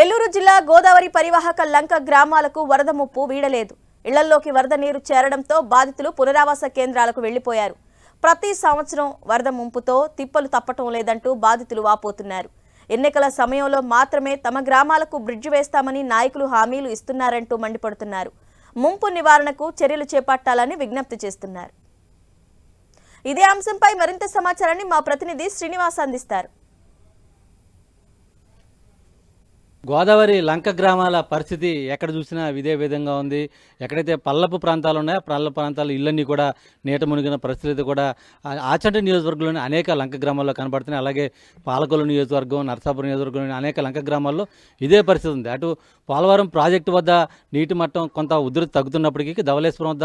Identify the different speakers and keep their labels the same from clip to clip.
Speaker 1: ఏలూరు జిల్లా గోదావరి పరివాహక లంక గ్రామాలకు వరద ముప్పు వీడలేదు ఇళ్లల్లోకి వరద నీరు చేరడంతో బాధితులు పునరావాస కేంద్రాలకు వెళ్లిపోయారు ప్రతి సంవత్సరం వరద ముంపుతో తిప్పలు తప్పటం లేదంటూ బాధితులు వాపోతున్నారు ఎన్నికల సమయంలో మాత్రమే తమ గ్రామాలకు బ్రిడ్జ్ వేస్తామని నాయకులు హామీలు ఇస్తున్నారంటూ మండిపడుతున్నారు ముంపు నివారణకు చర్యలు చేపట్టాలని విజ్ఞప్తి చేస్తున్నారు ఇదే అంశంపై మరింత సమాచారాన్ని మా ప్రతినిధి శ్రీనివాస్ అందిస్తారు
Speaker 2: గోదావరి లంక గ్రామాల పరిస్థితి ఎక్కడ చూసినా ఇదే విధంగా ఉంది ఎక్కడైతే పల్లపు ప్రాంతాలు ఉన్నాయో పల్ల ప్రాంతాలు ఇళ్ళన్నీ కూడా నీట మునిగిన పరిస్థితి కూడా ఆచంట నియోజకవర్గంలోని అనేక లంక గ్రామాల్లో కనబడుతున్నాయి అలాగే పాలకొల్లు నియోజకవర్గం నరసాపురం నియోజకవర్గంలోని అనేక లంక గ్రామాల్లో ఇదే పరిస్థితి ఉంది అటు పోలవరం ప్రాజెక్టు వద్ద నీటి మట్టం కొంత ఉధృతి తగ్గుతున్నప్పటికీ ధవలేశ్వరం వద్ద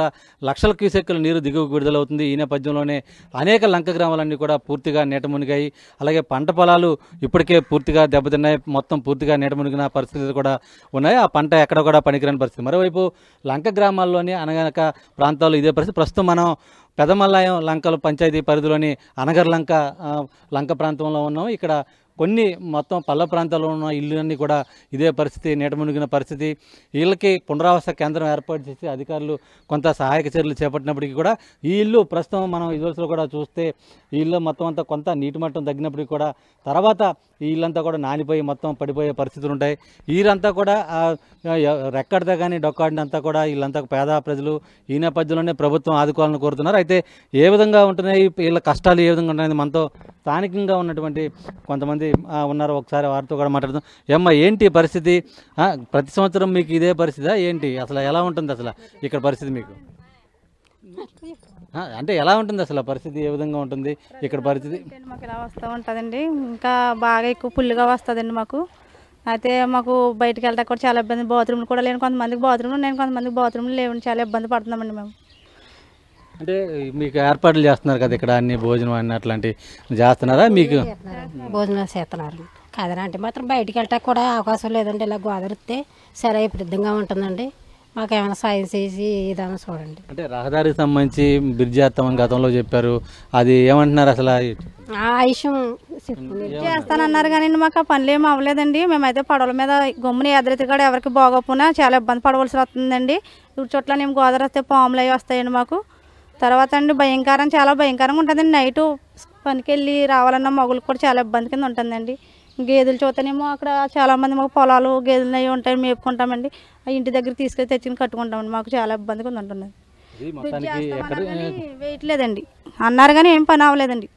Speaker 2: లక్షల క్యూసెక్కుల నీరు దిగువకు విడుదలవుతుంది ఈ నేపథ్యంలోనే అనేక లంక గ్రామాలన్నీ కూడా పూర్తిగా నీట మునిగాయి అలాగే పంట పొలాలు ఇప్పటికే పూర్తిగా దెబ్బతిన్నాయి మొత్తం పూర్తిగా నీట మునిగిన పరిస్థితులు కూడా ఉన్నాయి ఆ పంట ఎక్కడ కూడా పనికిరాని పరిస్థితి మరోవైపు లంక గ్రామాల్లోని అనగనక ప్రాంతాల్లో ఇదే పరిస్థితి ప్రస్తుతం మనం పెదమల్లాయం లంకలు పంచాయతీ పరిధిలోని అనగర్ లంక లంక ప్రాంతంలో ఉన్నాము ఇక్కడ కొన్ని మొత్తం పల్ల ప్రాంతాల్లో ఉన్న ఇళ్ళన్నీ కూడా ఇదే పరిస్థితి నీట మునిగిన పరిస్థితి వీళ్ళకి పునరావాస కేంద్రం ఏర్పాటు చేసి అధికారులు కొంత సహాయక చర్యలు చేపట్టినప్పటికీ కూడా ఈ ఇల్లు ప్రస్తుతం మనం ఇదివరసలో కూడా చూస్తే ఈ ఇల్లు మొత్తం అంతా కొంత నీటి మట్టం తగ్గినప్పటికీ కూడా తర్వాత ఈ ఇల్లంతా కూడా నానిపోయి మొత్తం పడిపోయే పరిస్థితులు ఉంటాయి వీరంతా కూడా రెక్కడితే కానీ డొక్కాడినంతా కూడా వీళ్ళంతా పేద ప్రజలు ఈ నేపథ్యంలోనే ప్రభుత్వం ఆదుకోవాలని కోరుతున్నారు అయితే ఏ విధంగా ఉంటున్నాయి వీళ్ళ కష్టాలు ఏ విధంగా ఉంటున్నాయి మనతో స్థానికంగా ఉన్నటువంటి కొంతమంది మంది ఉన్నారు ఒకసారి వారితో కూడా మాట్లాడుతాం ఏమ్మా ఏంటి పరిస్థితి ప్రతి సంవత్సరం మీకు ఇదే పరిస్థితి ఏంటి అసలు ఎలా ఉంటుంది అసలు ఇక్కడ పరిస్థితి మీకు అంటే ఎలా ఉంటుంది అసలు పరిస్థితి ఏ విధంగా ఉంటుంది ఇక్కడ పరిస్థితి
Speaker 3: మాకు ఎలా వస్తూ ఉంటుందండి ఇంకా బాగా ఎక్కువ పుల్లుగా వస్తుందండి మాకు అయితే మాకు బయటకు వెళ్తా కూడా చాలా ఇబ్బంది బాత్రూమ్లు కూడా లేని కొంతమందికి బాత్రూమ్లు నేను కొంతమందికి బాత్రూమ్లు లేవు చాలా ఇబ్బంది పడుతున్నామండి మేము
Speaker 2: అంటే మీకు ఏర్పాట్లు చేస్తున్నారు కదా ఇక్కడ అన్ని భోజనం అన్ని అట్లాంటివి చేస్తున్నారా మీకు
Speaker 3: భోజనం చేస్తున్నారు కదరా అంటే మాత్రం బయటికి వెళ్ళటానికి కూడా అవకాశం లేదండి ఇలా గోదరిస్తే సరే ప్రసిద్ధంగా ఉంటుందండి మాకు ఏమైనా సాయం చేసి ఏదైనా చూడండి అంటే
Speaker 2: రహదారికి సంబంధించి బ్రిడ్జ్ చేస్తామని గతంలో చెప్పారు అది ఏమంటున్నారు అసలు
Speaker 3: ఆ విషయం చేస్తానన్నారు కానీ మాకు ఆ పనులు ఏమి అవ్వలేదండి మేమైతే పడవల మీద గమ్మున ఎదురెత్తి కూడా ఎవరికి బాగోపోయినా చాలా ఇబ్బంది పడవలసి వస్తుందండి ఇప్పుడు చోట్ల మేము గోదావరి వస్తే పాములు అవి వస్తాయండి మాకు తర్వాత అండి భయంకరం చాలా భయంకరంగా ఉంటుందండి నైటు పనికి వెళ్ళి రావాలన్న మొగులు కూడా చాలా ఇబ్బంది కింద ఉంటుందండి గేదెలు చూస్తేనేమో అక్కడ చాలామంది మాకు పొలాలు గేదెలు అవి ఉంటాయి మేపుకుంటామండి ఇంటి దగ్గర తీసుకెళ్ళి తెచ్చుకుని కట్టుకుంటామండి మాకు చాలా ఇబ్బంది కింద ఉంటుంది వేయట్లేదండి అన్నారు కానీ ఏం పని అవ్వలేదండి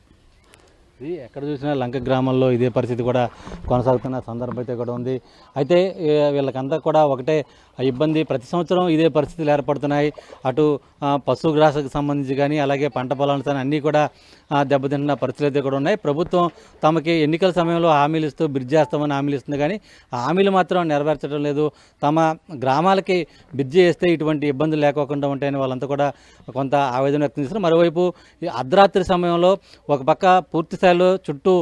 Speaker 2: ఎక్కడ చూసినా లంక గ్రామంలో ఇదే పరిస్థితి కూడా కొనసాగుతున్న సందర్భం అయితే కూడా ఉంది అయితే వీళ్ళకంతా కూడా ఒకటే ఇబ్బంది ప్రతి సంవత్సరం ఇదే పరిస్థితులు ఏర్పడుతున్నాయి అటు పశుగ్రాసకు సంబంధించి కానీ అలాగే పంట పొలాలు కానీ అన్నీ కూడా దెబ్బతింటున్న పరిస్థితులు అయితే కూడా ఉన్నాయి ప్రభుత్వం తమకి ఎన్నికల సమయంలో హామీలు ఇస్తూ బ్రిడ్జ్ చేస్తామని హామీలు ఇస్తుంది కానీ హామీలు మాత్రం నెరవేర్చడం లేదు తమ గ్రామాలకి బ్రిడ్జ్ చేస్తే ఇటువంటి ఇబ్బందులు లేకోకుండా ఉంటాయని వాళ్ళంతా కూడా కొంత ఆవేదన వ్యక్తం చేస్తున్నారు మరోవైపు అర్ధరాత్రి సమయంలో ఒక పక్క పూర్తిస్థాయిలో చుట్టూ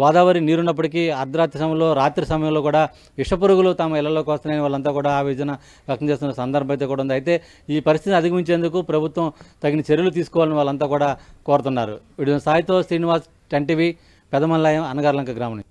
Speaker 2: గోదావరి నీరున్నప్పటికీ అర్ధరాత్రి సమయంలో రాత్రి సమయంలో కూడా విషపురుగులు తమ ఇళ్లలోకి వస్తున్నాయని వాళ్ళంతా కూడా ఆవేదన వ్యక్తం చేస్తున్న సందర్భం అయితే కూడా ఉంది అయితే ఈ పరిస్థితిని అధిగమించేందుకు ప్రభుత్వం తగిన చర్యలు తీసుకోవాలని వాళ్ళంతా కూడా కోరుతున్నారు వీడియో సాయితో శ్రీనివాస్ టెన్ టీవీ పెదమల్లాయం అనగార్లంక గ్రామం